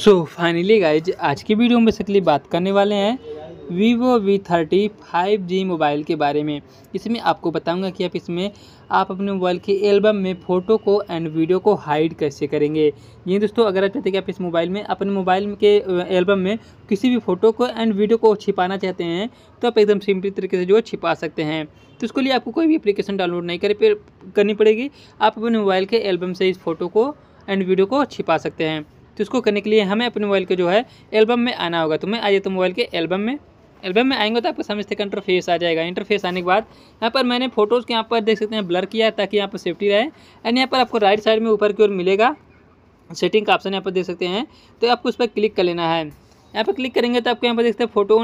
so finally guys आज की video में बेसिकली बात करने वाले हैं Vivo V thirty five G mobile के बारे में इसमें आपको बताऊंगा कि आप इसमें आप अपने मोबाइल के एल्बम में फ़ोटो को एंड वीडियो को हाइड कैसे करेंगे ये दोस्तों अगर आप चाहते हैं कि आप इस मोबाइल में अपने मोबाइल के एल्बम में किसी भी फ़ोटो को एंड वीडियो को छिपाना चाहते हैं तो आप एकदम सिंपल तरीके से जो छिपा सकते हैं तो इसके लिए आपको कोई भी अप्लीकेशन डाउनलोड नहीं करनी पड़ेगी आप अपने मोबाइल के एल्बम से इस फ़ोटो को एंड वीडियो को छिपा सकते हैं तो इसको करने के लिए हमें अपने मोबाइल को जो है एल्बम में आना होगा तो मैं आ जाता हूँ मोबाइल के एल्बम में एल्बम में आएंगे तो आपको समझते इसका इंटरफेस आ जाएगा इंटरफेस आने के बाद यहाँ पर मैंने फोटोज़ के यहाँ पर देख सकते हैं ब्लर किया है ताकि यहाँ पर सेफ्टी रहे एंड यहाँ पर आपको राइट साइड में ऊपर की ओर मिलेगा सेटिंग का ऑप्शन यहाँ पर देख सकते हैं तो आपको उस पर क्लिक कर लेना है यहाँ पर क्लिक करेंगे तो आपको यहाँ पर देखते हैं फोटो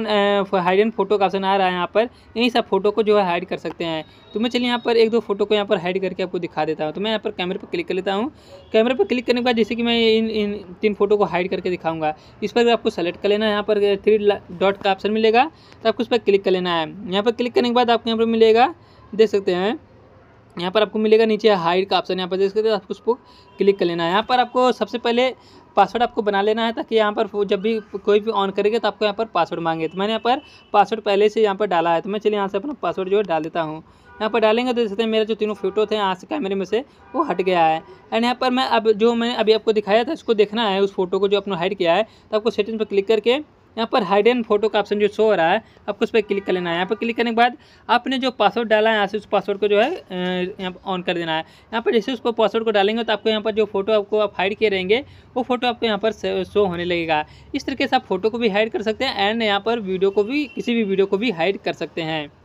हाइड एंड फोटो का ऑप्शन आ रहा है यहाँ पर यहीं सब फोटो को जो है हाइड कर सकते हैं तो मैं चलिए यहाँ पर एक दो फोटो को यहाँ पर हाइड करके आपको दिखा देता हूँ तो मैं यहाँ पर कैमरे पर क्लिक कर लेता हूँ कैमरे पर क्लिक करने के बाद जैसे कि मैं इन इन तीन फोटो को हाइड करके दिखाऊंगा इस पर आपको सेलेक्ट कर लेना है यहाँ पर थ्री डॉट का ऑप्शन मिलेगा तो आपको उस पर क्लिक कर लेना है यहाँ पर क्लिक करने के बाद आपको यहाँ पर मिलेगा देख सकते हैं यहाँ पर आपको मिलेगा नीचे हाइड का ऑप्शन यहाँ पर जिसके आपको उसको क्लिक कर लेना है यहाँ पर आपको सबसे पहले पासवर्ड आपको बना लेना है ताकि यहाँ पर जब भी कोई भी ऑन करेगा तो आपको यहाँ पर पासवर्ड मांगे तो मैंने यहाँ पर पासवर्ड पहले से यहाँ पर डाला है तो मैं चलिए यहाँ से अपना पासवर्ड जो है डाल देता हूँ यहाँ पर डालेंगे तो जैसे मेरा जो तीनों फोटो थे यहाँ से कैमरे में से वो हट गया है एंड यहाँ पर मैं अब जो मैंने अभी आपको दिखाया था इसको देखना है उस फोटो को जो अपना हाइड किया है तो आपको सेटिंग पर क्लिक करके यहाँ पर हाइड एंड फोटो का ऑप्शन जो शो हो रहा है आपको उस पर क्लिक कर लेना है यहाँ पर क्लिक करने के बाद आपने जो पासवर्ड डाला है यहाँ से उस पासवर्ड को जो है यहाँ पर ऑन कर देना है यहाँ पर जैसे उस पासवर्ड को डालेंगे तो आपको यहाँ पर जो फोटो आपको आप हाइड किए रहेंगे वो फोटो आपको यहाँ पर शो होने लगेगा इस तरीके से आप फोटो को भी हाइड कर सकते हैं एंड यहाँ पर वीडियो को भी किसी भी वीडियो को भी हाइड कर सकते हैं